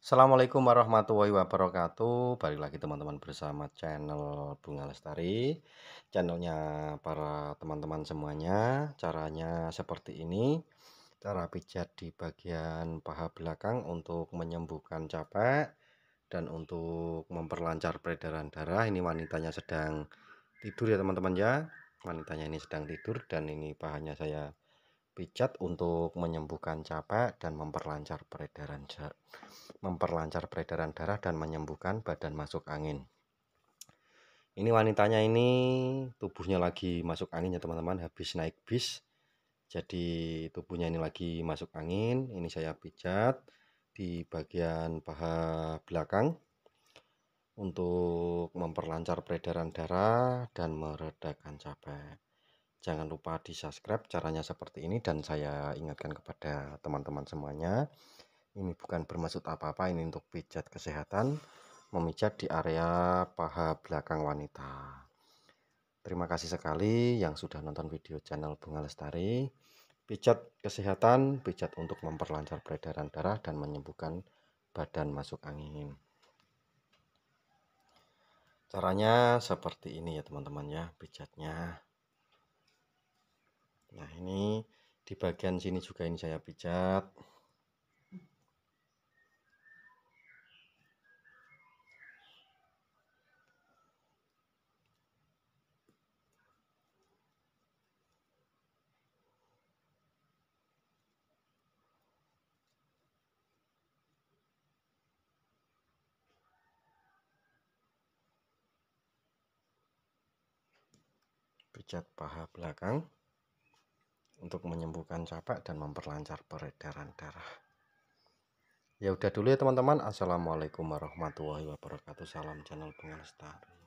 Assalamualaikum warahmatullahi wabarakatuh Balik lagi teman-teman bersama channel Bunga Lestari Channelnya para teman-teman semuanya Caranya seperti ini Cara pijat di bagian paha belakang untuk menyembuhkan capek Dan untuk memperlancar peredaran darah Ini wanitanya sedang tidur ya teman-teman ya Wanitanya ini sedang tidur dan ini pahanya saya Pijat untuk menyembuhkan capek dan memperlancar peredaran darah, memperlancar peredaran darah dan menyembuhkan badan masuk angin. Ini wanitanya ini tubuhnya lagi masuk angin ya teman-teman habis naik bis. Jadi tubuhnya ini lagi masuk angin, ini saya pijat di bagian paha belakang untuk memperlancar peredaran darah dan meredakan capek. Jangan lupa di subscribe caranya seperti ini dan saya ingatkan kepada teman-teman semuanya ini bukan bermaksud apa-apa ini untuk pijat kesehatan memijat di area paha belakang wanita terima kasih sekali yang sudah nonton video channel Bunga Lestari pijat kesehatan pijat untuk memperlancar peredaran darah dan menyembuhkan badan masuk angin caranya seperti ini ya teman-teman ya pijatnya ini di bagian sini juga ini saya pijat pijat paha belakang untuk menyembuhkan capek dan memperlancar peredaran darah. Ya udah dulu ya teman-teman. Assalamualaikum warahmatullahi wabarakatuh. Salam channel Lestari.